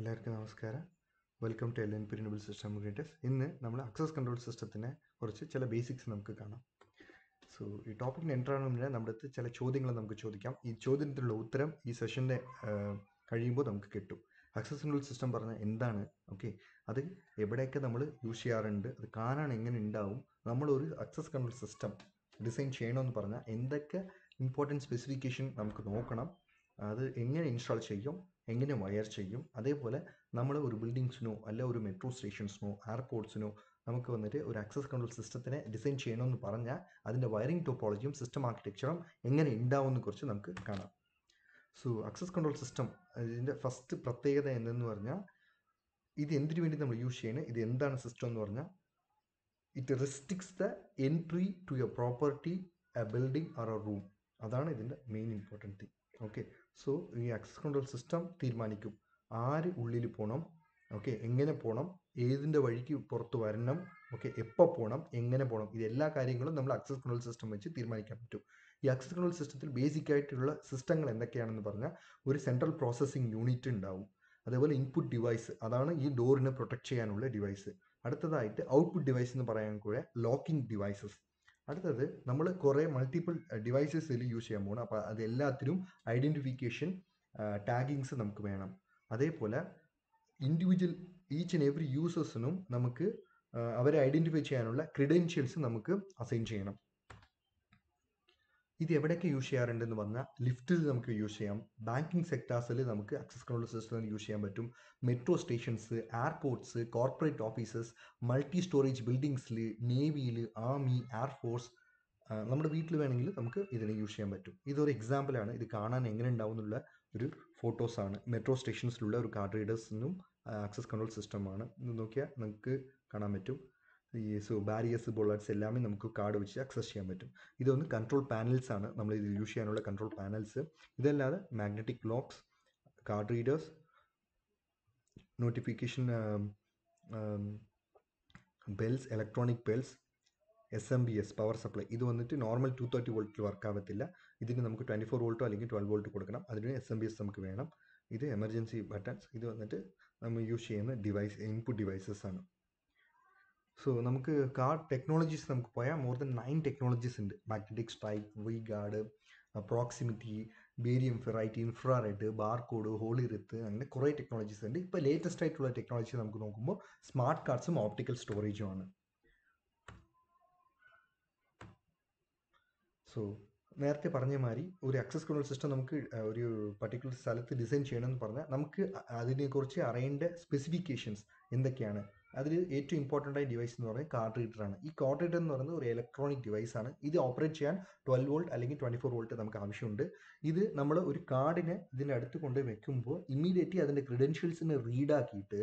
എല്ലാവർക്കും നമസ്കാരം welcome to L N P system creators ഇന്ന് നമ്മൾ അക്സസ് കൺട്രോൾ സിസ്റ്റത്തിനെ കുറിച്ച് ചില ബേസിക്സ് നമുക്ക് കാണാം സോ ഈ ടോപ്പിക്കിന് എൻ്റർ ആകുന്നതിന് നമ്മുടെ അടുത്ത് ചില ചോദ്യങ്ങൾ നമുക്ക് ചോദിക്കാം ഈ ചോദ്യത്തിനുള്ള ഉത്തരം ഈ സെഷൻ്റെ കഴിയുമ്പോൾ നമുക്ക് കിട്ടും അക്സസ് കൺട്രോൾ സിസ്റ്റം പറഞ്ഞാൽ എന്താണ് ഓക്കെ അത് എവിടെയൊക്കെ നമ്മൾ യൂസ് ചെയ്യാറുണ്ട് അത് കാണാൻ എങ്ങനെ ഉണ്ടാവും നമ്മളൊരു അക്സസ് കൺട്രോൾ സിസ്റ്റം ഡിസൈൻ ചെയ്യണമെന്ന് പറഞ്ഞാൽ എന്തൊക്കെ ഇമ്പോർട്ടൻറ്റ് സ്പെസിഫിക്കേഷൻ നമുക്ക് നോക്കണം അത് എങ്ങനെ ഇൻസ്റ്റാൾ ചെയ്യും എങ്ങനെ വയർ ചെയ്യും അതേപോലെ നമ്മൾ ഒരു ബിൽഡിങ്സിനോ അല്ല ഒരു മെട്രോ സ്റ്റേഷൻസിനോ എയർപോർട്ട്സിനോ നമുക്ക് വന്നിട്ട് ഒരു ആക്സസ് കൺട്രോൾ സിസ്റ്റത്തിനെ ഡിസൈൻ ചെയ്യണമെന്ന് പറഞ്ഞാൽ അതിൻ്റെ വയറിംഗ് ടോപ്പോളജിയും സിസ്റ്റം ആർക്കിടെക്ചറും എങ്ങനെ ഉണ്ടാവുമെന്ന് കുറിച്ച് നമുക്ക് കാണാം സോ ആക്സസ് കൺട്രോൾ സിസ്റ്റം ഇതിൻ്റെ ഫസ്റ്റ് പ്രത്യേകത എന്തെന്ന് പറഞ്ഞാൽ ഇത് എന്തിനു വേണ്ടി നമ്മൾ യൂസ് ചെയ്യണേ ഇത് എന്താണ് സിസ്റ്റം എന്ന് പറഞ്ഞാൽ it restricts the entry to a property a building or a room അതാണ് ഇതിൻ്റെ main important thing okay so ഈ ആക്സസ് കൺട്രോൾ സിസ്റ്റം തീരുമാനിക്കും ആര് ഉള്ളിൽ പോകണം ഓക്കെ എങ്ങനെ പോകണം ഏതിൻ്റെ വഴിക്ക് പുറത്ത് വരണം ഓക്കെ എപ്പോൾ പോകണം എങ്ങനെ പോകണം ഇതെല്ലാ കാര്യങ്ങളും നമ്മൾ ആക്സസ് കൺട്രോൾ സിസ്റ്റം വെച്ച് തീരുമാനിക്കാൻ പറ്റും ഈ ആക്സസ് കൺട്രോൾ സിസ്റ്റത്തിൽ ബേസിക് ആയിട്ടുള്ള സിസ്റ്റങ്ങൾ എന്തൊക്കെയാണെന്ന് പറഞ്ഞാൽ ഒരു സെൻട്രൽ പ്രോസസ്സിംഗ് യൂണിറ്റ് ഉണ്ടാവും അതേപോലെ ഇൻപുട്ട് ഡിവൈസ് അതാണ് ഈ ഡോറിനെ പ്രൊട്ടക്ട് ചെയ്യാനുള്ള ഡിവൈസ് അടുത്തതായിട്ട് ഔട്ട്പുട്ട് ഡിവൈസ് എന്ന് പറയാൻ കൂടെ ലോക്കിംഗ് ഡിവൈസസ് അടുത്തത് നമ്മൾ കുറേ മൾട്ടിപ്പിൾ ഡിവൈസസ് ഇതിൽ യൂസ് ചെയ്യാൻ പോകണം അപ്പോൾ അത് എല്ലാത്തിനും ഐഡൻറ്റിഫിക്കേഷൻ ടാഗിങ്സ് നമുക്ക് വേണം അതേപോലെ ഇൻഡിവിജ്വൽ ഈച്ച് ആൻഡ് എവറി യൂസേഴ്സിനും നമുക്ക് അവരെ ഐഡൻറ്റിഫൈ ചെയ്യാനുള്ള ക്രിഡൻഷ്യൽസ് നമുക്ക് അസൈൻ ചെയ്യണം ഇത് എവിടെയൊക്കെ യൂസ് ചെയ്യാറുണ്ടെന്ന് പറഞ്ഞാൽ ലിഫ്റ്റിൽ നമുക്ക് യൂസ് ചെയ്യാം ബാങ്കിങ് സെക്ടേഴ്സിൽ നമുക്ക് അക്സസ് കൺട്രോൾ സിസ്റ്റം യൂസ് ചെയ്യാൻ പറ്റും metro stations airports corporate offices multi storage ബിൽഡിങ്സിൽ നേവിയിൽ ആർമി എയർഫോഴ്സ് നമ്മുടെ വീട്ടിൽ വേണമെങ്കിൽ നമുക്ക് ഇതിനെ യൂസ് ചെയ്യാൻ പറ്റും ഇതൊരു എക്സാമ്പിളാണ് ഇത് കാണാൻ എങ്ങനെ ഉണ്ടാവും എന്നുള്ള ഒരു ഫോട്ടോസാണ് മെട്രോ സ്റ്റേഷൻസിലുള്ള ഒരു കാർഡ് റീഡേഴ്സിനും ആക്സസ് കൺട്രോൾ സിസ്റ്റമാണ് ഇത് നോക്കിയാൽ നമുക്ക് കാണാൻ പറ്റും ഈ സോ ബാരിയേഴ്സ് ബോളേഴ്സ് എല്ലാമേ നമുക്ക് കാർഡ് വെച്ച് അക്സസ് ചെയ്യാൻ പറ്റും ഇതൊന്ന് കൺട്രോൾ പാനൽസ് ആണ് നമ്മൾ ഇത് യൂസ് ചെയ്യാനുള്ള കൺട്രോൾ പാനൽസ് ഇതല്ലാതെ magnetic locks card readers notification bells electronic bells S M B S power supply ഇത് വന്നിട്ട് നോർമൽ ടു തേർട്ടി വോൾട്ടിൽ വർക്ക് ആവത്തില്ല ഇതിന് നമുക്ക് ട്വൻറ്റി ഫോർ വോൾട്ടോ അല്ലെങ്കിൽ ട്വൽവ് വോൾട്ട് കൊടുക്കണം അതിന് എസ് എം ബി എസ് നമുക്ക് വേണം ഇത് എമർജൻസി ബട്ടൺസ് ഇത് വന്നിട്ട് നമ്മൾ യൂസ് ചെയ്യുന്ന ഡിവൈസ് ഇൻപുട്ട് ഡിവൈസസ് ആണ് സോ നമുക്ക് കാർ ടെക്നോളജീസ് നമുക്ക് പോയാൽ മോർ ദൻ നയൻ ടെക്നോളജീസ് ഉണ്ട് magnetic stripe Wiegand proximity barium ferrite infrared barcode റിത്ത് അങ്ങനെ കുറേ ടെക്നോളജീസ് ഉണ്ട് ഇപ്പോൾ ലേറ്റസ്റ്റ് ആയിട്ടുള്ള ടെക്നോളജി നമുക്ക് നോക്കുമ്പോൾ സ്മാർട്ട് കാർഡ്സും ഓപ്റ്റിക്കൽ സ്റ്റോറേജും ആണ് സോ നേരത്തെ പറഞ്ഞ മാതിരി ഒരു അക്സസ് കൺട്രോൾ സിസ്റ്റം നമുക്ക് ഒരു പർട്ടിക്കുലർ സ്ഥലത്ത് ഡിസൈൻ ചെയ്യണമെന്ന് പറഞ്ഞാൽ നമുക്ക് അതിനെക്കുറിച്ച് അറിയേണ്ട സ്പെസിഫിക്കേഷൻസ് എന്തൊക്കെയാണ് അതിൽ ഏറ്റവും ഇമ്പോർട്ടൻ്റ് ആയ ഡിവൈസ് എന്ന് പറയുന്നത് കാർഡ് റീഡറാണ് ഈ കാർഡ് റീഡർ എന്ന് പറയുന്നത് ഒരു ഇലക്ട്രോണിക് ഡിവൈസ് ആണ് ഇത് ഓപ്പറേറ്റ് ചെയ്യാൻ ട്വൽവ് വോൾട്ട് അല്ലെങ്കിൽ ട്വൻറ്റി ഫോർ വോൾട്ട് നമുക്ക് ആവശ്യമുണ്ട് ഇത് നമ്മൾ ഒരു കാർഡിനെ ഇതിൻ്റെ അടുത്ത് കൊണ്ട് വെക്കുമ്പോൾ ഇമ്മീഡിയറ്റ്ലി അതിൻ്റെ ക്രിഡൻഷ്യൽസിനെ റീഡാക്കിയിട്ട്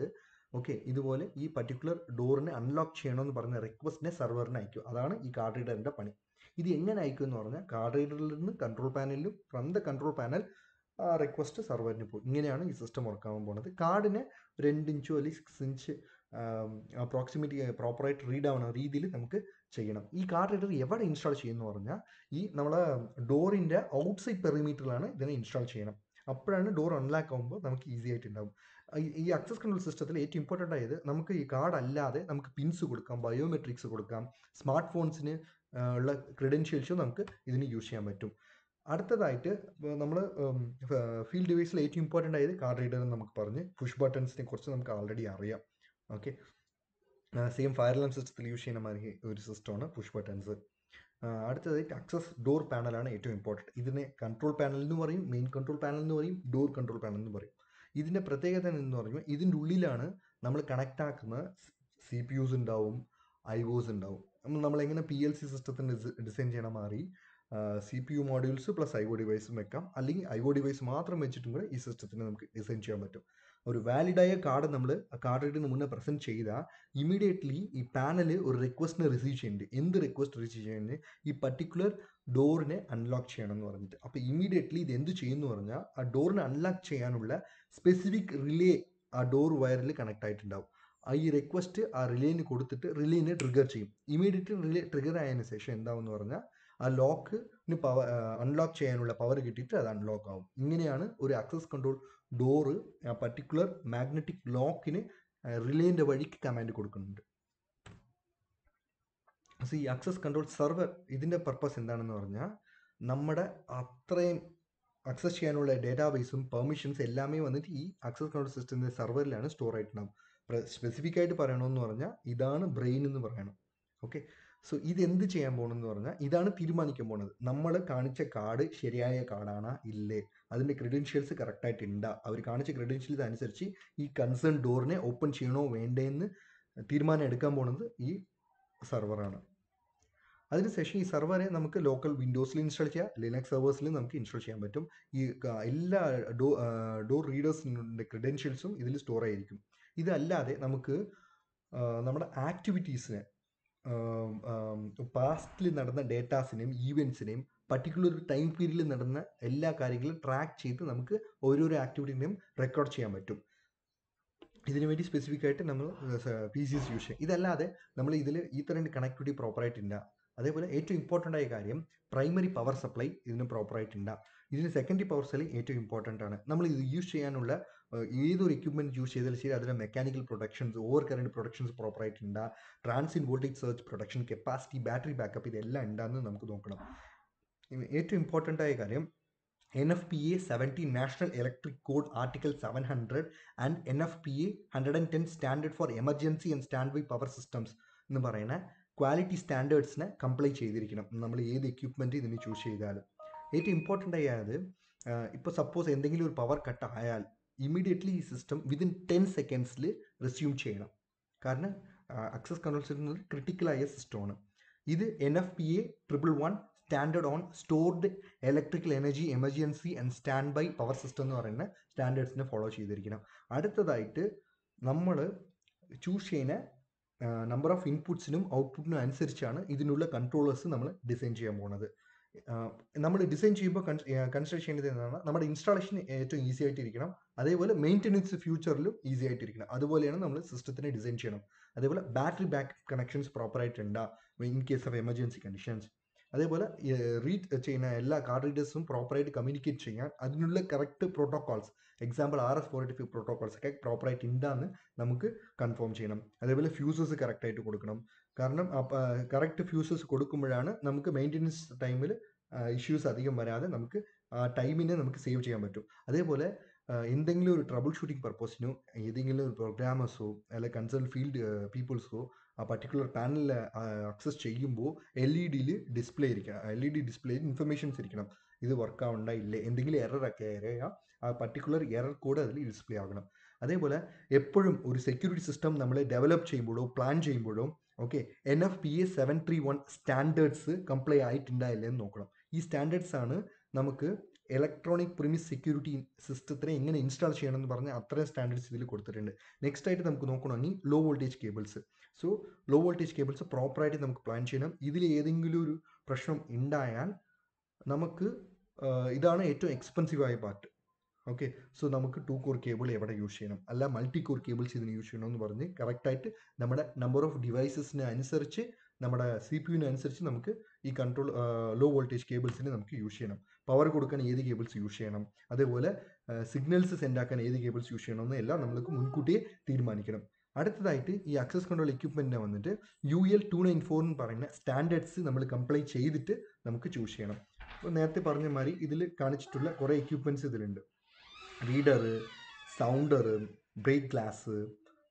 ഓക്കെ ഇതുപോലെ ഈ പർട്ടിക്കുലർ ഡോറിനെ അൺലോക്ക് ചെയ്യണമെന്ന് പറഞ്ഞ റിക്വസ്റ്റിനെ സെർവറിന് അയക്കും അതാണ് ഈ കാർഡ് റീഡറിൻ്റെ പണി ഇത് എങ്ങനെ അയക്കും എന്ന് പറഞ്ഞാൽ കാർഡ് റീഡറിൽ നിന്ന് കൺട്രോൾ പാനലിലും from the control panel request സെർവറിന് പോകും ഇങ്ങനെയാണ് ഈ സിസ്റ്റം വർക്ക് ആവാൻ പോകുന്നത് കാർഡിനെ രണ്ട് ഇഞ്ചോ അല്ലെങ്കിൽ സിക്സ് ഇഞ്ച് അപ്രോക്സിമേറ്റ് പ്രോപ്പറായിട്ട് റീഡ് ആവുന്ന രീതിയിൽ നമുക്ക് ചെയ്യണം ഈ കാർഡ് റീഡർ എവിടെ ഇൻസ്റ്റാൾ ചെയ്യുന്നു പറഞ്ഞാൽ ഈ നമ്മൾ ഡോറിൻ്റെ ഔട്ട്സൈഡ് പെറിമീറ്ററിലാണ് ഇതിനെ ഇൻസ്റ്റാൾ ചെയ്യണം അപ്പോഴാണ് ഡോർ അൺലാക്ക് ആകുമ്പോൾ നമുക്ക് ഈസി ആയിട്ട് ഉണ്ടാവും ഈ ആക്സസ് കൺട്രോൾ സിസ്റ്റത്തിൽ ഏറ്റവും ഇമ്പോർട്ടൻ്റ് ആയത് നമുക്ക് ഈ കാർഡ് അല്ലാതെ നമുക്ക് പിൻസ് കൊടുക്കാം ബയോമെട്രിക്സ് കൊടുക്കാം സ്മാർട്ട് ഫോൺസിന് ഉള്ള ക്രെഡൻഷ്യൽസും നമുക്ക് ഇതിന് യൂസ് ചെയ്യാൻ പറ്റും അടുത്തതായിട്ട് നമ്മൾ ഫീൽഡ് ഡിവൈസിൽ ഏറ്റവും ഇമ്പോർട്ടൻ്റ് ആയത് കാർഡ് റീഡർ എന്ന് നമുക്ക് പറഞ്ഞ് പുഷ് ബട്ടൺസിനെ കുറിച്ച് നമുക്ക് ആൾറെഡി അറിയാം ഓക്കെ സെയിം ഫയർ അലാം സിസ്റ്റത്തിൽ യൂസ് ചെയ്യുന്ന മാതിരി ഒരു സിസ്റ്റമാണ് പുഷ് ബട്ടൺസ് അടുത്തതായിട്ട് അക്സസ് ഡോർ പാനലാണ് ഏറ്റവും ഇമ്പോർട്ടൻറ്റ് ഇതിനെ കൺട്രോൾ പാനൽ എന്ന് പറയും മെയിൻ കൺട്രോൾ പാനൽ എന്ന് പറയും ഡോർ കൺട്രോൾ പാനൽ എന്ന് പറയും ഇതിൻ്റെ പ്രത്യേകത എന്ന് പറയുമ്പോൾ ഇതിൻ്റെ ഉള്ളിലാണ് നമ്മൾ കണക്റ്റ് ആക്കുന്ന സി പി യുസ് ഉണ്ടാവും ഐ ഒസ് ഉണ്ടാവും നമ്മൾ എങ്ങനെ പി എൽ സി സിസ്റ്റത്തിന് ഡിസൈൻ ചെയ്യണ മാറി C P U modules plus I O ഡിവൈസും വെക്കാം അല്ലെങ്കിൽ ഐ ഒ ഡിവൈസ് മാത്രം വെച്ചിട്ടും കൂടെ ഈ സിസ്റ്റത്തിന് നമുക്ക് ഡിസൈൻ ചെയ്യാൻ പറ്റും ഒരു വാലിഡായ കാർഡ് നമ്മൾ കാർഡ് റീഡിന് മുന്നേ പ്രസൻറ്റ് ചെയ്താൽ ഇമീഡിയറ്റ്ലി ഈ പാനൽ ഒരു റിക്വസ്റ്റിനെ റിസീവ് ചെയ്യുന്നുണ്ട് എന്ത് റിക്വസ്റ്റ് റിസീവ് ചെയ്യുന്നത് ഈ പർട്ടിക്കുലർ ഡോറിനെ അൺലോക്ക് ചെയ്യണം എന്ന് പറഞ്ഞിട്ട് അപ്പോൾ ഇമീഡിയറ്റ്ലി ഇത് എന്ത് ചെയ്യുന്നു പറഞ്ഞാൽ ആ ഡോറിനെ അൺലോക്ക് ചെയ്യാനുള്ള സ്പെസിഫിക് റിലേ ആ ഡോർ വയറിൽ കണക്ട് ആയിട്ടുണ്ടാവും ഈ റിക്വസ്റ്റ് ആ റിലേന് കൊടുത്തിട്ട് റിലേനെ ട്രിഗർ ചെയ്യും ഇമീഡിയറ്റ്ലി റിലേ ട്രിഗർ ആയതിനു ശേഷം എന്താവെന്ന് പറഞ്ഞാൽ ആ ലോക്കിന് പവർ അൺലോക്ക് ചെയ്യാനുള്ള പവർ കിട്ടിയിട്ട് അത് അൺലോക്ക് ആവും ഇങ്ങനെയാണ് ഒരു ആക്സസ് കൺട്രോൾ ഡോറ് ആ പർട്ടിക്കുലർ മാഗ്നറ്റിക് ലോക്കിന് റിലേൻ്റെ വഴിക്ക് കമാൻഡ് കൊടുക്കുന്നുണ്ട് സോ ഈ ആക്സസ് കൺട്രോൾ സെർവർ ഇതിൻ്റെ പർപ്പസ് എന്താണെന്ന് പറഞ്ഞാൽ നമ്മുടെ അത്രയും ആക്സസ് ചെയ്യാനുള്ള ഡേറ്റാബേസും പെർമിഷൻസ് എല്ലാമേ വന്നിട്ട് ഈ ആക്സസ് കൺട്രോൾ സിസ്റ്റത്തിൻ്റെ സെർവറിലാണ് സ്റ്റോർ ആയിട്ടുണ്ടാവും സ്പെസിഫിക് ആയിട്ട് പറയണമെന്ന് പറഞ്ഞാൽ ഇതാണ് ബ്രെയിൻ എന്ന് പറയണം ഓക്കെ സോ ഇതെന്ത് ചെയ്യാൻ പോകണമെന്ന് പറഞ്ഞാൽ ഇതാണ് തീരുമാനിക്കാൻ പോണത് നമ്മൾ കാണിച്ച കാർഡ് ശരിയായ കാർഡാണോ ഇല്ലേ അതിൻ്റെ ക്രെഡൻഷ്യൽസ് കറക്റ്റായിട്ട് ഉണ്ടാ അവർ കാണിച്ച ക്രെഡൻഷ്യൽസ് അനുസരിച്ച് ഈ കൺസേൺ ഡോറിനെ ഓപ്പൺ ചെയ്യണോ വേണ്ടേന്ന് തീരുമാനം എടുക്കാൻ പോണത് ഈ സെർവറാണ് അതിനുശേഷം ഈ സെർവറെ നമുക്ക് ലോക്കൽ വിൻഡോസിൽ ഇൻസ്റ്റാൾ ചെയ്യാം ലിനക്സ് സെർവേഴ്സിലും നമുക്ക് ഇൻസ്റ്റാൾ ചെയ്യാൻ പറ്റും ഈ എല്ലാ ഡോ ഡോർ റീഡേഴ്സിൻ്റെ ക്രെഡൻഷ്യൽസും ഇതിൽ സ്റ്റോർ ആയിരിക്കും ഇതല്ലാതെ നമുക്ക് നമ്മുടെ ആക്ടിവിറ്റീസിനെ പാസ്റ്റിൽ നടന്ന ഡേറ്റാസിനെയും ഈവൻസിനെയും പർട്ടിക്കുലർ ഒരു ടൈം പീരീഡിൽ നടന്ന എല്ലാ കാര്യങ്ങളും ട്രാക്ക് ചെയ്ത് നമുക്ക് ഓരോരോ ആക്ടിവിറ്റിനെയും റെക്കോർഡ് ചെയ്യാൻ പറ്റും ഇതിനുവേണ്ടി സ്പെസിഫിക് ആയിട്ട് നമ്മൾ പി സി എസ് യൂസ് ചെയ്യും ഇതല്ലാതെ നമ്മൾ ഇതിൽ ഈ തരം കണക്ടിവിറ്റി പ്രോപ്പറായിട്ടില്ല അതേപോലെ ഏറ്റവും ഇമ്പോർട്ടൻ്റ് ആയ കാര്യം പ്രൈമറി പവർ സപ്ലൈ ഇതിന് പ്രോപ്പറായിട്ടില്ല ഇതിന് സെക്കൻഡറി പവർ സെല്ലിംഗ് ഏറ്റവും ഇമ്പോർട്ടൻ്റ് ആണ് നമ്മൾ ഇത് യൂസ് ചെയ്യാനുള്ള ഏതൊരു എക്യുപ്മെൻറ്റ് യൂസ് ചെയ്താലും ശരി അതിൻ്റെ mechanical protections over current protections പ്രോപ്പറായിട്ടുണ്ടാ transient voltage surge protection capacity battery backup ഇതെല്ലാം ഉണ്ടാകുന്നത് നമുക്ക് നോക്കണം ഏറ്റവും ഇമ്പോർട്ടൻ്റ് ആയ കാര്യം N F P A seventy national electric code article seven hundred and N F P A hundred and ten standard for emergency and standby power systems എന്ന് പറയുന്ന quality സ്റ്റാൻഡേർഡ്സിനെ comply ചെയ്തിരിക്കണം നമ്മൾ ഏത് എക്യുപ്മെൻറ്റ് ഇതിന് choose ചെയ്താലും ഏറ്റവും important ആയത് ഇപ്പോൾ സപ്പോസ് എന്തെങ്കിലും ഒരു പവർ കട്ട് ആയാൽ ഇമ്മീഡിയറ്റ്ലി ഈ സിസ്റ്റം വിതിൻ ടെൻ സെക്കൻഡ്സിൽ റെസ്യൂം ചെയ്യണം കാരണം അക്സസ് കൺട്രോൾ സിസ്റ്റം എന്നത് ക്രിട്ടിക്കലായ സിസ്റ്റമാണ് ഇത് N F P A triple one standard on stored electrical energy emergency and standby power system എന്ന് പറയുന്ന സ്റ്റാൻഡേർഡ്സിനെ ഫോളോ ചെയ്തിരിക്കണം അടുത്തതായിട്ട് നമ്മൾ ചൂസ് ചെയ്യുന്ന നമ്പർ ഓഫ് ഇൻപുട്സിനും ഔട്ട്പുട്ടിനും അനുസരിച്ചാണ് ഇതിനുള്ള കൺട്രോളേഴ്സ് നമ്മൾ ഡിസൈൻ ചെയ്യാൻ പോകുന്നത് നമ്മൾ ഡിസൈൻ ചെയ്യുമ്പോൾ കൺസിഡർ ചെയ്യേണ്ടത് എന്താണ് നമ്മുടെ ഇൻസ്റ്റാളേഷൻ ഏറ്റവും ഈസി ആയിട്ട് ഇരിക്കണം അതേപോലെ മെയിൻ്റനൻസ് ഫ്യൂച്ചറിലും ഈസി ആയിട്ട് ഇരിക്കണം അതുപോലെയാണ് നമ്മൾ സിസ്റ്റത്തിനെ ഡിസൈൻ ചെയ്യണം അതേപോലെ ബാറ്ററി ബാക്ക് കണക്ഷൻസ് പ്രോപ്പറായിട്ടുണ്ടോ in case of emergency conditions അതേപോലെ റീഡ് ചെയ്യുന്ന എല്ലാ കാർഡ് റീഡേഴ്സും പ്രോപ്പറായിട്ട് കമ്മ്യൂണിക്കേറ്റ് ചെയ്യാൻ അതിനുള്ള correct protocols example R S forty five protocols ഒക്കെ പ്രോപ്പറായിട്ട് ഉണ്ടാന്ന് നമുക്ക് കൺഫേം ചെയ്യണം അതേപോലെ ഫ്യൂസസ് കറക്റ്റായിട്ട് കൊടുക്കണം കാരണം കറക്റ്റ് ഫ്യൂസസ് കൊടുക്കുമ്പോഴാണ് നമുക്ക് മെയിൻ്റെനൻസ് ടൈമിൽ ഇഷ്യൂസ് അധികം വരാതെ നമുക്ക് ടൈമിനെ നമുക്ക് സേവ് ചെയ്യാൻ പറ്റും അതേപോലെ എന്തെങ്കിലും ഒരു ട്രബിൾ ഷൂട്ടിംഗ് പർപ്പസിനോ ഏതെങ്കിലും ഒരു പ്രോഗ്രാമേഴ്സോ അല്ലെങ്കിൽ കൺസേൺ ഫീൽഡ് പീപ്പിൾസോ ആ പർട്ടിക്കുലർ പാനലിൽ അക്സസ് ചെയ്യുമ്പോൾ എൽ ഇ ഡിയിൽ ഡിസ്പ്ലേ ഇരിക്കണം എൽ ഇ ഡി ഡിസ്പ്ലേയിൽ ഇൻഫർമേഷൻസ് ഇരിക്കണം ഇത് വർക്ക് ആവണ്ട ഇല്ലേ എന്തെങ്കിലും എററൊക്കെ ആയാൽ ആ പർട്ടിക്കുലർ എറർ കോഡ് അതിൽ ഡിസ്പ്ലേ ആകണം അതേപോലെ എപ്പോഴും ഒരു സെക്യൂരിറ്റി സിസ്റ്റം നമ്മൾ ഡെവലപ്പ് ചെയ്യുമ്പോഴോ പ്ലാൻ ചെയ്യുമ്പോഴോ okay N F P A seven three one standards comply ആയിട്ടുണ്ടായില്ലേ എന്ന് നോക്കണം ഈ സ്റ്റാൻഡേർഡ്സ് ആണ് നമുക്ക് ഇലക്ട്രോണിക് പ്രിമിസ് സെക്യൂരിറ്റി സിസ്റ്റത്തിനെ എങ്ങനെ ഇൻസ്റ്റാൾ ചെയ്യണം എന്ന് പറഞ്ഞാൽ അത്രയും സ്റ്റാൻഡേർഡ്സ് ഇതിൽ കൊടുത്തിട്ടുണ്ട് നെക്സ്റ്റ് ആയിട്ട് നമുക്ക് നോക്കണമെങ്കിൽ low voltage cables so low voltage cables പ്രോപ്പറായിട്ട് നമുക്ക് പ്ലാൻ ചെയ്യണം ഇതിൽ ഏതെങ്കിലും ഒരു പ്രശ്നം ഉണ്ടായാൽ നമുക്ക് ഇതാണ് ഏറ്റവും എക്സ്പെൻസീവ് ആയ പാർട്ട് ഓക്കെ സോ നമുക്ക് ടു കോർ കേബിൾ എവിടെ യൂസ് ചെയ്യണം അല്ല മൾട്ടി കോർ കേബിൾസ് ഇതിന് യൂസ് ചെയ്യണമെന്ന് പറഞ്ഞ് കറക്റ്റായിട്ട് നമ്മുടെ നമ്പർ ഓഫ് ഡിവൈസസിനെ അനുസരിച്ച് നമ്മുടെ സി പി യുവിന് അനുസരിച്ച് നമുക്ക് ഈ കൺട്രോൾ ലോ വോൾട്ടേജ് കേബിൾസിന് നമുക്ക് യൂസ് ചെയ്യണം പവർ കൊടുക്കാൻ ഏത് കേബിൾസ് യൂസ് ചെയ്യണം അതേപോലെ സിഗ്നൽസ് സെൻഡാക്കാൻ ഏത് കേബിൾസ് യൂസ് ചെയ്യണമെന്ന് എല്ലാം നമ്മൾക്ക് മുൻകൂട്ടിയെ തീരുമാനിക്കണം അടുത്തതായിട്ട് ഈ ആക്സസ് കൺട്രോൾ എക്യുപ്മെൻറ്റിനെ വന്നിട്ട് U L two nine four എന്ന് പറയുന്ന സ്റ്റാൻഡേർഡ്സ് നമ്മൾ കംപ്ലൈ ചെയ്തിട്ട് നമുക്ക് ചൂസ് ചെയ്യണം അപ്പോൾ നേരത്തെ പറഞ്ഞ മാതിരി ഇതിൽ കാണിച്ചിട്ടുള്ള കുറേ എക്യുപ്മെൻറ്റ്സ് ഇതിലുണ്ട് reader sounder break glass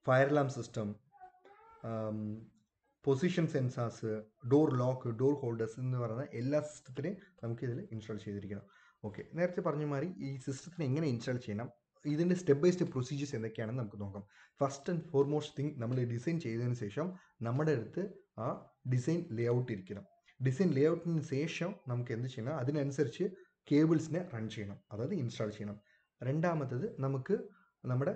fire alarm system position sensors door lock door holders എന്ന് പറയുന്ന എല്ലാ സിസ്റ്റത്തിനെയും നമുക്ക് ഇതിൽ ഇൻസ്റ്റാൾ ചെയ്തിരിക്കണം ഓക്കെ നേരത്തെ പറഞ്ഞ മാതിരി ഈ സിസ്റ്റത്തിന് എങ്ങനെ ഇൻസ്റ്റാൾ ചെയ്യണം ഇതിൻ്റെ സ്റ്റെപ്പ് ബൈ സ്റ്റെപ്പ് പ്രൊസീജിയേഴ്സ് എന്തൊക്കെയാണെന്ന് നമുക്ക് നോക്കാം ഫസ്റ്റ് ആൻഡ് ഫോർമോസ്റ്റ് തിങ് നമ്മൾ ഡിസൈൻ ചെയ്തതിന് ശേഷം നമ്മുടെ അടുത്ത് ആ ഡിസൈൻ ലേ ഔട്ട് ഇരിക്കണം ഡിസൈൻ ലേ ഔട്ടിന് ശേഷം നമുക്ക് എന്ത് ചെയ്യണം അതിനനുസരിച്ച് കേബിൾസിനെ റൺ ചെയ്യണം അതായത് ഇൻസ്റ്റാൾ ചെയ്യണം രണ്ടാമത്തത് നമുക്ക് നമ്മുടെ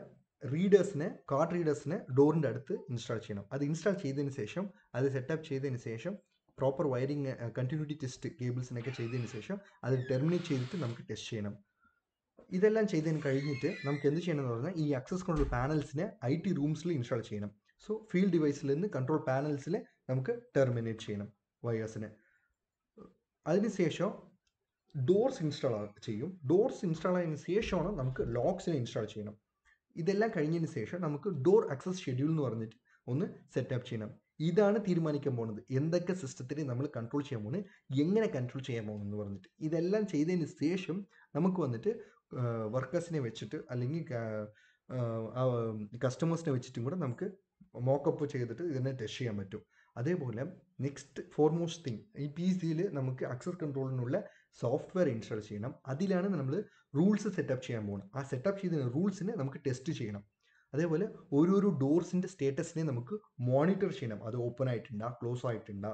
റീഡേഴ്സിനെ കാർഡ് റീഡേഴ്സിനെ ഡോറിൻ്റെ അടുത്ത് ഇൻസ്റ്റാൾ ചെയ്യണം അത് ഇൻസ്റ്റാൾ ചെയ്തതിന് ശേഷം അത് സെറ്റപ്പ് ചെയ്തതിന് ശേഷം പ്രോപ്പർ വയറിങ് കണ്ടിന്യൂറ്റി ടെസ്റ്റ് കേബിൾസിനൊക്കെ ചെയ്തതിന് ശേഷം അത് ടെർമിനേറ്റ് ചെയ്തിട്ട് നമുക്ക് ടെസ്റ്റ് ചെയ്യണം ഇതെല്ലാം ചെയ്തതിന് കഴിഞ്ഞിട്ട് നമുക്ക് എന്ത് ചെയ്യണമെന്ന് പറഞ്ഞാൽ ഈ ആക്സസ് കൺട്രോൾ പാനൽസിനെ ഐ ടി റൂംസിൽ ഇൻസ്റ്റാൾ ചെയ്യണം സോ ഫീൽഡ് ഡിവൈസിൽ നിന്ന് കൺട്രോൾ പാനൽസിൽ നമുക്ക് ടെർമിനേറ്റ് ചെയ്യണം വയേഴ്സിനെ അതിനുശേഷം ഡോർസ് ഇൻസ്റ്റാൾ ചെയ്യും ഡോർസ് ഇൻസ്റ്റാൾ ആയതിനു ശേഷമാണ് നമുക്ക് ലോക്സിനെ ഇൻസ്റ്റാൾ ചെയ്യണം ഇതെല്ലാം കഴിഞ്ഞതിന് ശേഷം നമുക്ക് ഡോർ ആക്സസ് ഷെഡ്യൂൾ എന്ന് പറഞ്ഞിട്ട് ഒന്ന് സെറ്റപ്പ് ചെയ്യണം ഇതാണ് തീരുമാനിക്കാൻ പോകുന്നത് എന്തൊക്കെ സിസ്റ്റത്തിനെ നമ്മൾ കൺട്രോൾ ചെയ്യാൻ പോകുന്നത് എങ്ങനെ കൺട്രോൾ ചെയ്യാൻ പോകുന്നത് എന്ന് പറഞ്ഞിട്ട് ഇതെല്ലാം ചെയ്തതിന് ശേഷം നമുക്ക് വന്നിട്ട് വർക്കേഴ്സിനെ വെച്ചിട്ട് അല്ലെങ്കിൽ കസ്റ്റമേഴ്സിനെ വെച്ചിട്ടും കൂടെ നമുക്ക് മോക്കപ്പ് ചെയ്തിട്ട് ഇതിനെ ടെസ്റ്റ് ചെയ്യാൻ പറ്റും അതേപോലെ നെക്സ്റ്റ് ഫോർമോസ്റ്റ് തിങ് ഈ പി സിയിൽ നമുക്ക് അക്സസ് കൺട്രോളിനുള്ള സോഫ്റ്റ്വെയർ ഇൻസ്റ്റാൾ ചെയ്യണം അതിലാണ് നമ്മൾ റൂൾസ് സെറ്റപ്പ് ചെയ്യാൻ പോകുന്നത് ആ സെറ്റപ്പ് ചെയ്ത റൂൾസിനെ നമുക്ക് ടെസ്റ്റ് ചെയ്യണം അതേപോലെ ഓരോരോ ഡോർസിൻ്റെ സ്റ്റേറ്റസിനെ നമുക്ക് മോണിറ്റർ ചെയ്യണം അത് ഓപ്പൺ ആയിട്ടുണ്ടാ ക്ലോസ് ആയിട്ടുണ്ടാ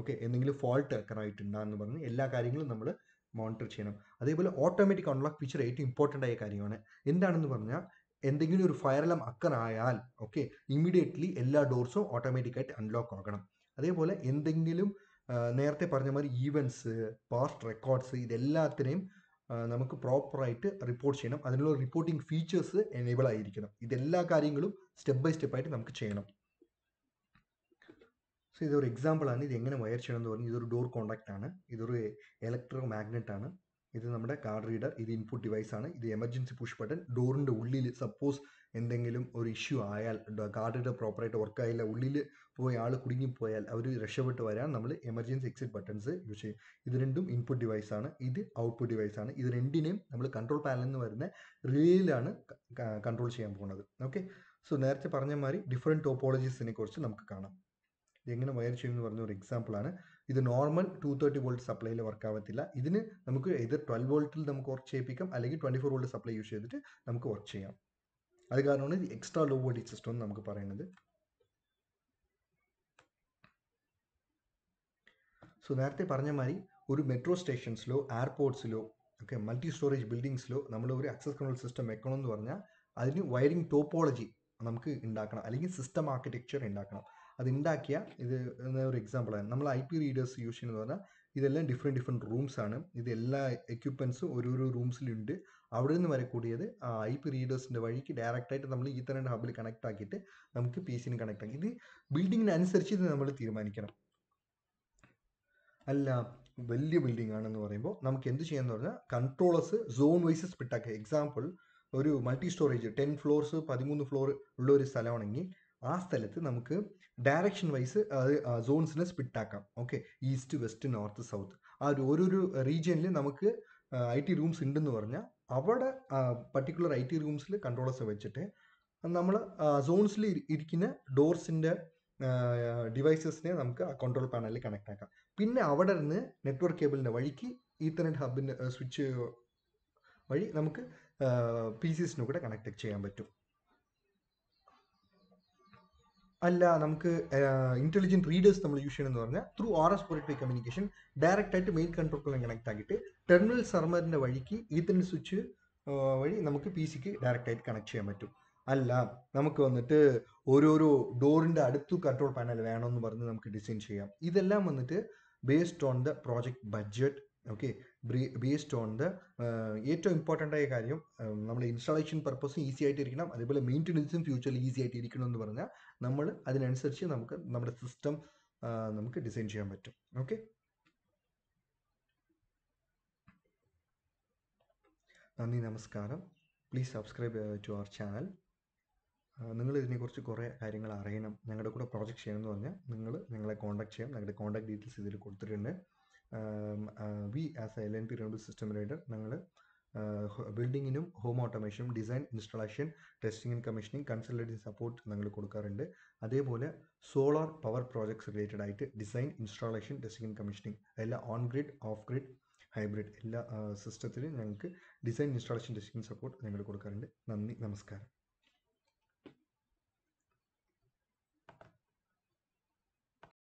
ഓക്കെ എന്തെങ്കിലും ഫോൾട്ട് ആക്കറായിട്ടുണ്ടാ എന്ന് പറഞ്ഞ് എല്ലാ കാര്യങ്ങളും നമ്മൾ മോണിറ്റർ ചെയ്യണം അതേപോലെ ഓട്ടോമാറ്റിക് അൺലോക്ക് ഫീച്ചർ ഏറ്റവും ഇമ്പോർട്ടൻ്റ് ആയ കാര്യമാണ് എന്താണെന്ന് പറഞ്ഞാൽ എന്തെങ്കിലും ഒരു ഫയർ അലം ആയാൽ ഓക്കെ ഇമ്മീഡിയറ്റ്ലി എല്ലാ ഡോർസും ഓട്ടോമാറ്റിക്കായിട്ട് അൺലോക്ക് ആകണം അതേപോലെ എന്തെങ്കിലും നേരത്തെ പറഞ്ഞ മാതിരി ഈവൻസ് പാസ്റ്റ് റെക്കോർഡ്സ് ഇതെല്ലാത്തിനെയും നമുക്ക് പ്രോപ്പറായിട്ട് റിപ്പോർട്ട് ചെയ്യണം അതിനുള്ള റിപ്പോർട്ടിംഗ് ഫീച്ചേഴ്സ് എനേബിൾ ആയിരിക്കണം ഇതെല്ലാ കാര്യങ്ങളും സ്റ്റെപ്പ് ബൈ സ്റ്റെപ്പായിട്ട് നമുക്ക് ചെയ്യണം സോ ഇതൊരു എക്സാമ്പിളാണ് ഇത് എങ്ങനെ വയർ ചെയ്യണം എന്ന് പറഞ്ഞു ഇതൊരു ഡോർ കോണ്ടാക്റ്റ് ആണ് ഇതൊരു ഇലക്ട്രോ മാഗ്നറ്റ് ആണ് ഇത് നമ്മുടെ കാർഡ് റീഡർ ഇത് ഇൻപുട്ട് ഡിവൈസ് ആണ് ഇത് എമർജൻസി പുഷ് ബട്ടൺ ഡോറിൻ്റെ ഉള്ളിൽ സപ്പോസ് എന്തെങ്കിലും ഒരു ഇഷ്യൂ ആയാൽ കാർഡ് റീഡർ പ്രോപ്പറായിട്ട് വർക്ക് ആയില്ല ഉള്ളിൽ പോയി ആൾ കുടുങ്ങിപ്പോയാൽ അവർ രക്ഷപ്പെട്ട് വരാൻ നമ്മൾ എമർജൻസി എക്സിറ്റ് ബട്ടൺസ് യൂസ് ചെയ്യും ഇത് രണ്ടും ഇൻപുട്ട് ഡിവൈസ് ആണ് ഇത് ഔട്ട്പുട്ട് ഡിവൈസ് ആണ് ഇത് രണ്ടിനെയും നമ്മൾ കൺട്രോൾ പാനലിൽ നിന്ന് വരുന്ന റിലേയിലാണ് കൺട്രോൾ ചെയ്യാൻ പോകുന്നത് ഓക്കെ സോ നേരത്തെ പറഞ്ഞ മാതിരി ഡിഫറെൻറ്റ് ടോപ്പോളജീസിനെ കുറിച്ച് നമുക്ക് കാണാം ഇതെങ്ങനെ വയർ എന്ന് പറഞ്ഞ ഒരു എക്സാമ്പിളാണ് ഇത് നോർമൽ ടു തേർട്ടി വോൾട്ട് സപ്ലൈയിൽ വർക്ക് ആവത്തില്ല ഇതിന് നമുക്ക് ഇത് ട്വൽവ് വോൾട്ടിൽ നമുക്ക് വർക്ക് ചെയ്യിപ്പിക്കാം അല്ലെങ്കിൽ twenty four volt supply use ചെയ്തിട്ട് നമുക്ക് വർക്ക് ചെയ്യാം അത് കാരണമാണ് എക്സ്ട്രാ ലോ വോൾട്ടേജ് സിസ്റ്റം എന്ന് നമുക്ക് പറയുന്നത് സോ നേരത്തെ പറഞ്ഞ മാതിരി ഒരു മെട്രോ സ്റ്റേഷൻസിലോ എയർപോർട്ട്സിലോ ഒക്കെ മൾട്ടി സ്റ്റോറേജ് ബിൽഡിങ്സിലോ നമ്മൾ ഒരു ആക്സസ് കൺട്രോൾ സിസ്റ്റം വെക്കണമെന്ന് പറഞ്ഞാൽ അതിന് വയറിംഗ് ടോപ്പോളജി നമുക്ക് ഉണ്ടാക്കണം അല്ലെങ്കിൽ സിസ്റ്റം ആർക്കിടെക്ചർ ഉണ്ടാക്കണം അതുണ്ടാക്കിയ ഇത് ഒരു ആണ് നമ്മൾ ഐ പി റീഡേഴ്സ് യൂസ് ചെയ്യുന്നത് പറഞ്ഞാൽ ഇതെല്ലാം ഡിഫറെൻറ്റ് ഡിഫറെൻറ്റ് റൂംസ് ആണ് ഇത് എല്ലാ എക്യുപ്മെൻറ്റ്സും ഓരോരോ റൂംസിലുണ്ട് അവിടെ നിന്ന് വരെ കൂടിയത് ആ ഐ പി റീഡേഴ്സിൻ്റെ വഴിക്ക് ഡയറക്റ്റായിട്ട് നമ്മൾ തരേണ്ട ഹബിൽ കണക്ട് ആക്കിയിട്ട് നമുക്ക് പി സിന് കണക്ട് ആക്കി ഇത് അനുസരിച്ച് ഇത് നമ്മൾ തീരുമാനിക്കണം അല്ല വലിയ ബിൽഡിംഗ് ആണെന്ന് പറയുമ്പോൾ നമുക്ക് എന്ത് ചെയ്യാന്ന് പറഞ്ഞാൽ കൺട്രോളേഴ്സ് സോൺ വൈസ് സ്പിട്ടാക്കുക എക്സാമ്പിൾ ഒരു മൾട്ടി സ്റ്റോറേജ് ടെൻ ഫ്ലോർസ് പതിമൂന്ന് ഫ്ലോർ ഉള്ള ഒരു സ്ഥലമാണെങ്കിൽ ആ സ്ഥലത്ത് നമുക്ക് ഡയറക്ഷൻ വൈസ് അത് സോൺസിനെ സ്പിട്ടാക്കാം okay east west north south ആ ഒരു ഓരോരു റീജിയനിൽ നമുക്ക് ഐ ടി റൂംസ് ഉണ്ടെന്ന് പറഞ്ഞാൽ അവിടെ പർട്ടിക്കുലർ ഐ ടി റൂംസിൽ കൺട്രോളേഴ്സ് വെച്ചിട്ട് നമ്മൾ സോൺസിൽ ഇരിക്കുന്ന ഡോർസിൻ്റെ ഡിവൈസസിനെ നമുക്ക് ആ കൺട്രോൾ പാനലിൽ കണക്ട് ആക്കാം പിന്നെ അവിടെ നിന്ന് നെറ്റ്വർക്ക് കേബിളിൻ്റെ വഴിക്ക് ഈത്തർനെറ്റ് ഹബിൻ്റെ സ്വിച്ച് വഴി നമുക്ക് പി സി കൂടെ കണക്ട് ചെയ്യാൻ പറ്റും അല്ല നമുക്ക് ഇന്റലിജന്റ് റീഡേഴ്സ് നമ്മൾ യൂസ് ചെയ്യണമെന്ന് പറഞ്ഞാൽ through R S proprietary communication direct ആയിട്ട് മെയിൻ കൺട്രോളറിൽ കണക്ട് ആക്കിയിട്ട് ടെർമിനൽ സർമറിന്റെ വഴിക്ക് ഈത്തൻ സ്വിച്ച് വഴി നമുക്ക് പി സിക്ക് ഡയറക്റ്റ് ആയിട്ട് കണക്ട് ചെയ്യാൻ പറ്റും അല്ല നമുക്ക് വന്നിട്ട് ഓരോരോ ഡോറിൻ്റെ അടുത്തു കൺട്രോൾ പാനൽ വേണമെന്ന് പറഞ്ഞ് നമുക്ക് ഡിസൈൻ ചെയ്യാം ഇതെല്ലാം വന്നിട്ട് based on the project budget okay based on the ഏറ്റവും ഇമ്പോർട്ടൻ്റ് ആയ കാര്യം നമ്മുടെ ഇൻസ്റ്റാളേഷൻ പർപ്പസും ഈസി ആയിട്ട് ഇരിക്കണം അതേപോലെ മെയിൻ്റനൻസും ഫ്യൂച്ചറിൽ ഈസി ആയിട്ട് ഇരിക്കണം എന്ന് പറഞ്ഞാൽ നമ്മൾ അതിനനുസരിച്ച് നമുക്ക് നമ്മുടെ സിസ്റ്റം നമുക്ക് ഡിസൈൻ ചെയ്യാൻ പറ്റും ഓക്കെ നന്ദി നമസ്കാരം please subscribe to our channel നിങ്ങൾ ഇതിനെക്കുറിച്ച് കുറേ കാര്യങ്ങൾ അറിയണം ഞങ്ങളുടെ കൂടെ പ്രോജക്റ്റ് ചെയ്യണം എന്ന് പറഞ്ഞാൽ നിങ്ങൾ ഞങ്ങളെ കോൺടാക്ട് ചെയ്യാം ഞങ്ങളുടെ കോൺടാക്ട് ഡീറ്റെയിൽസ് ഇതിൽ കൊടുത്തിട്ടുണ്ട് we as a L N P renewable system rider ഞങ്ങൾ ബിൽഡിങ്ങിനും ഹോം ഓട്ടോമേഷനും design installation testing and commissioning consultancy support ഞങ്ങൾ കൊടുക്കാറുണ്ട് അതേപോലെ സോളാർ പവർ പ്രോജക്ട്സ് റിലേറ്റഡ് ആയിട്ട് design installation testing and commissioning എല്ലാ on grid off grid hybrid എല്ലാ സിസ്റ്റത്തിലും ഞങ്ങൾക്ക് ഡിസൈൻ ഇൻസ്റ്റാളേഷൻ ടെസ്റ്റിംഗ് സപ്പോർട്ട് ഞങ്ങൾ കൊടുക്കാറുണ്ട് നന്ദി നമസ്കാരം